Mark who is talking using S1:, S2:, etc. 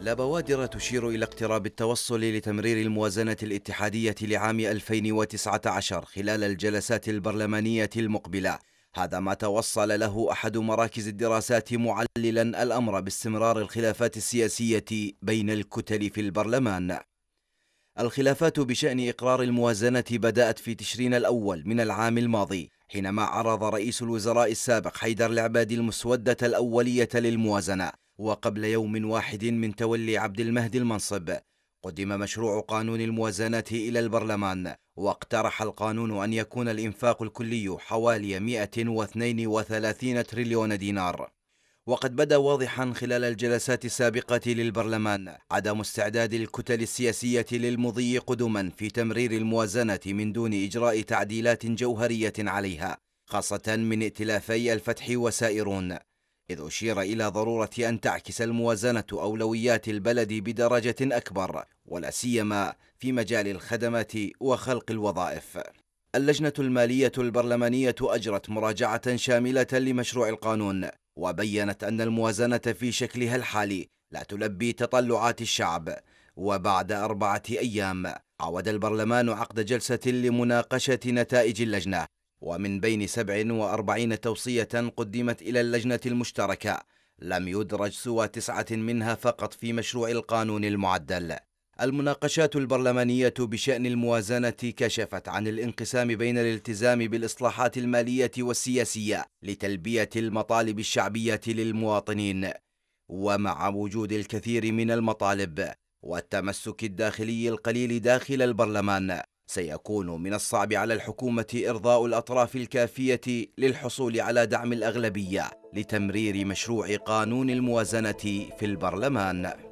S1: لا بوادر تشير إلى اقتراب التوصل لتمرير الموازنة الاتحادية لعام 2019 خلال الجلسات البرلمانية المقبلة هذا ما توصل له أحد مراكز الدراسات معللا الأمر باستمرار الخلافات السياسية بين الكتل في البرلمان الخلافات بشأن إقرار الموازنة بدأت في تشرين الأول من العام الماضي حينما عرض رئيس الوزراء السابق حيدر العبادي المسودة الأولية للموازنة وقبل يوم واحد من تولي عبد المهدي المنصب قدم مشروع قانون الموازنات إلى البرلمان واقترح القانون أن يكون الإنفاق الكلي حوالي 132 تريليون دينار وقد بدا واضحا خلال الجلسات السابقة للبرلمان عدم استعداد الكتل السياسية للمضي قدما في تمرير الموازنة من دون إجراء تعديلات جوهرية عليها خاصة من ائتلافي الفتح وسائرون إذ أشير إلى ضرورة أن تعكس الموازنة أولويات البلد بدرجة أكبر ولا سيما في مجال الخدمات وخلق الوظائف. اللجنة المالية البرلمانية أجرت مراجعة شاملة لمشروع القانون وبينت أن الموازنة في شكلها الحالي لا تلبي تطلعات الشعب وبعد أربعة أيام عود البرلمان عقد جلسة لمناقشة نتائج اللجنة ومن بين 47 توصية قدمت إلى اللجنة المشتركة لم يدرج سوى تسعة منها فقط في مشروع القانون المعدل المناقشات البرلمانية بشأن الموازنة كشفت عن الانقسام بين الالتزام بالإصلاحات المالية والسياسية لتلبية المطالب الشعبية للمواطنين ومع وجود الكثير من المطالب والتمسك الداخلي القليل داخل البرلمان سيكون من الصعب على الحكومة إرضاء الأطراف الكافية للحصول على دعم الأغلبية لتمرير مشروع قانون الموازنة في البرلمان